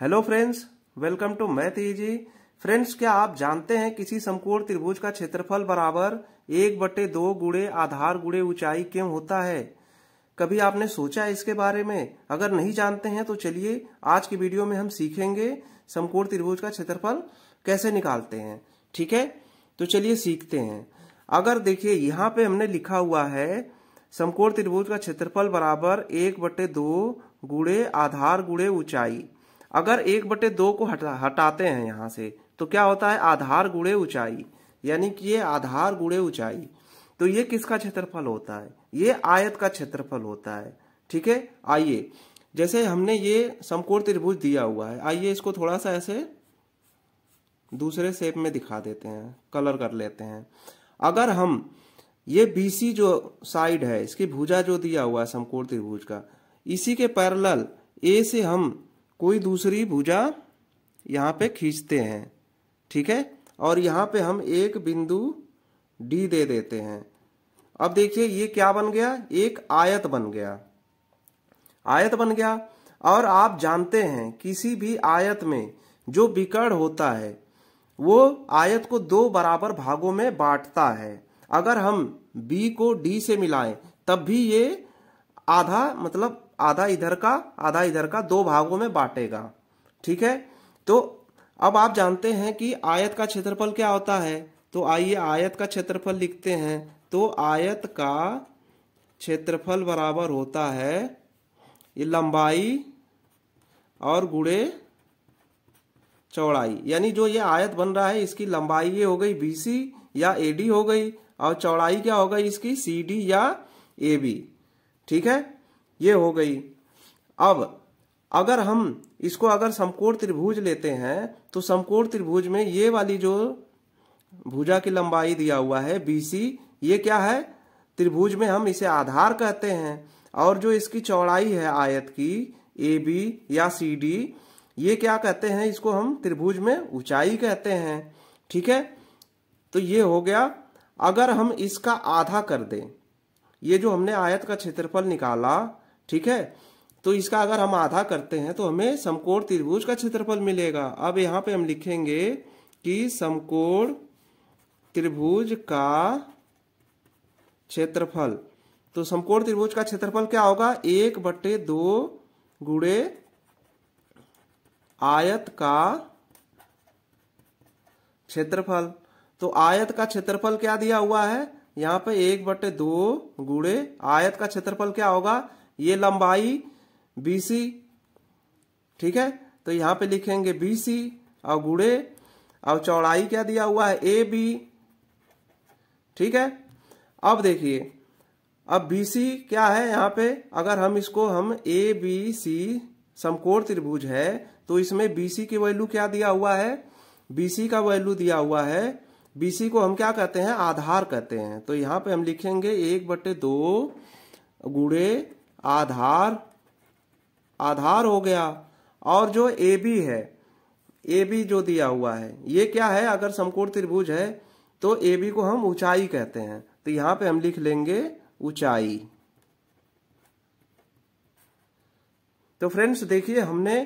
hello friends welcome to math easy friends क्या आप जानते हैं किसी समकोण त्रिभुज का क्षेत्रफल बराबर एक बटे दो गुड़े आधार गुड़े ऊंचाई क्यों होता है कभी आपने सोचा है इसके बारे में अगर नहीं जानते हैं तो चलिए आज की वीडियो में हम सीखेंगे समकोण त्रिभुज का क्षेत्रफल कैसे निकालते हैं ठीक है तो चलिए सीखते हैं अगर देखिये यहाँ पे हमने लिखा हुआ है समकोण त्रिभुज का क्षेत्रफल बराबर एक बटे दो गुड़े आधार गुड़े ऊंचाई अगर एक बटे दो को हटा हटाते हैं यहाँ से तो क्या होता है आधार गुड़े ऊंचाई यानी कि ये आधार गुड़े ऊंचाई तो ये किसका क्षेत्रफल होता है ये आयत का क्षेत्रफल होता है ठीक है आइए जैसे हमने ये समकोण त्रिभुज दिया हुआ है आइए इसको थोड़ा सा ऐसे दूसरे शेप में दिखा देते हैं कलर कर लेते हैं अगर हम ये बीसी जो साइड है इसकी भुजा जो दिया हुआ है समकोण त्रिभुज का इसी के पैरल ए से हम कोई दूसरी भुजा यहाँ पे खींचते हैं ठीक है और यहाँ पे हम एक बिंदु डी दे देते हैं अब देखिए ये क्या बन गया एक आयत बन गया आयत बन गया और आप जानते हैं किसी भी आयत में जो विकर्ण होता है वो आयत को दो बराबर भागों में बांटता है अगर हम बी को डी से मिलाएं तब भी ये आधा मतलब आधा इधर का आधा इधर का दो भागों में बांटेगा ठीक है तो अब आप जानते हैं कि आयत का क्षेत्रफल क्या होता है तो आइए आयत का क्षेत्रफल लिखते हैं तो आयत का क्षेत्रफल बराबर होता है ये लंबाई और गुड़े चौड़ाई यानी जो ये आयत बन रहा है इसकी लंबाई ये हो गई बी या एडी हो गई और चौड़ाई क्या हो गई इसकी सी या ए ठीक है ये हो गई अब अगर हम इसको अगर समकोण त्रिभुज लेते हैं तो समकोण त्रिभुज में ये वाली जो भुजा की लंबाई दिया हुआ है BC ये क्या है त्रिभुज में हम इसे आधार कहते हैं और जो इसकी चौड़ाई है आयत की ए बी या सी डी ये क्या कहते हैं इसको हम त्रिभुज में ऊंचाई कहते हैं ठीक है तो ये हो गया अगर हम इसका आधा कर दें ये जो हमने आयत का क्षेत्रफल निकाला ठीक है तो इसका अगर हम आधा करते हैं तो हमें समकोण त्रिभुज का क्षेत्रफल मिलेगा अब यहां पे हम लिखेंगे कि समकोण त्रिभुज का क्षेत्रफल तो समकोण त्रिभुज का क्षेत्रफल क्या होगा एक बटे दो गुड़े आयत का क्षेत्रफल तो आयत का क्षेत्रफल क्या दिया हुआ है यहाँ पे एक बटे दो गुड़े आयत का क्षेत्रफल क्या होगा ये लंबाई BC ठीक है तो यहाँ पे लिखेंगे BC और गुड़े और चौड़ाई क्या दिया हुआ है ए बी ठीक है अब देखिए अब BC क्या है यहाँ पे अगर हम इसको हम ए बी सी समकोण त्रिभुज है तो इसमें बीसी की वैल्यू क्या दिया हुआ है BC का वैल्यू दिया हुआ है बीसी को हम क्या कहते हैं आधार कहते हैं तो यहाँ पे हम लिखेंगे एक बटे दो गुड़े आधार आधार हो गया और जो ए बी है ए बी जो दिया हुआ है ये क्या है अगर समकोण त्रिभुज है तो ए बी को हम ऊंचाई कहते हैं तो यहाँ पे हम लिख लेंगे ऊंचाई तो फ्रेंड्स देखिए हमने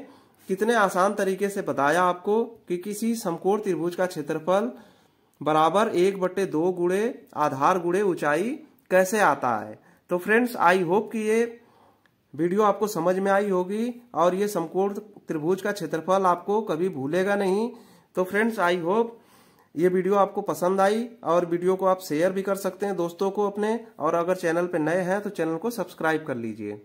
कितने आसान तरीके से बताया आपको कि किसी समकोण त्रिभुज का क्षेत्रफल बराबर एक बट्टे दो गुड़े आधार गुड़े ऊंचाई कैसे आता है तो फ्रेंड्स आई होप कि ये वीडियो आपको समझ में आई होगी और ये समकोण त्रिभुज का क्षेत्रफल आपको कभी भूलेगा नहीं तो फ्रेंड्स आई होप ये वीडियो आपको पसंद आई और वीडियो को आप शेयर भी कर सकते हैं दोस्तों को अपने और अगर चैनल पर नए हैं तो चैनल को सब्सक्राइब कर लीजिए